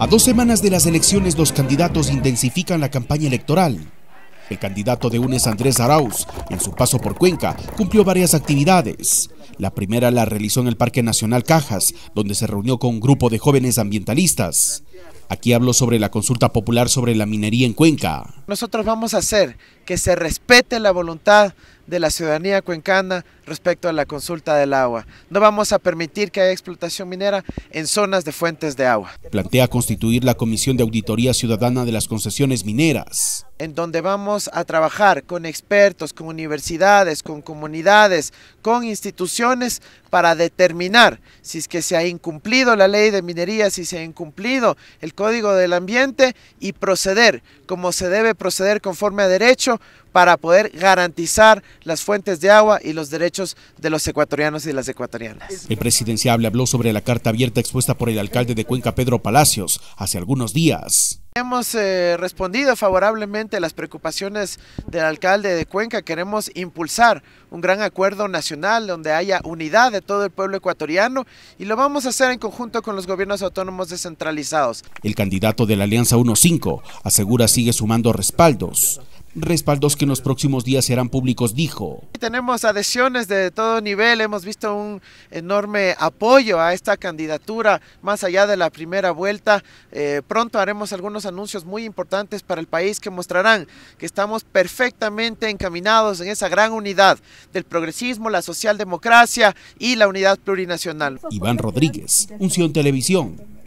A dos semanas de las elecciones, los candidatos intensifican la campaña electoral. El candidato de UNES, Andrés Arauz, en su paso por Cuenca, cumplió varias actividades. La primera la realizó en el Parque Nacional Cajas, donde se reunió con un grupo de jóvenes ambientalistas. Aquí hablo sobre la consulta popular sobre la minería en Cuenca. Nosotros vamos a hacer que se respete la voluntad de la ciudadanía cuencana respecto a la consulta del agua. No vamos a permitir que haya explotación minera en zonas de fuentes de agua. Plantea constituir la Comisión de Auditoría Ciudadana de las Concesiones Mineras. En donde vamos a trabajar con expertos, con universidades, con comunidades, con instituciones para determinar si es que se ha incumplido la ley de minería, si se ha incumplido el Código del Ambiente y proceder como se debe proceder conforme a derecho para poder garantizar las fuentes de agua y los derechos de los ecuatorianos y las ecuatorianas. El presidenciable habló sobre la carta abierta expuesta por el alcalde de Cuenca, Pedro Palacios, hace algunos días. Hemos eh, respondido favorablemente a las preocupaciones del alcalde de Cuenca. Queremos impulsar un gran acuerdo nacional donde haya unidad de todo el pueblo ecuatoriano y lo vamos a hacer en conjunto con los gobiernos autónomos descentralizados. El candidato de la Alianza 1.5 asegura sigue sumando respaldos respaldos que en los próximos días serán públicos, dijo. Tenemos adhesiones de todo nivel, hemos visto un enorme apoyo a esta candidatura más allá de la primera vuelta. Eh, pronto haremos algunos anuncios muy importantes para el país que mostrarán que estamos perfectamente encaminados en esa gran unidad del progresismo, la socialdemocracia y la unidad plurinacional. Iván Rodríguez, Unción Televisión.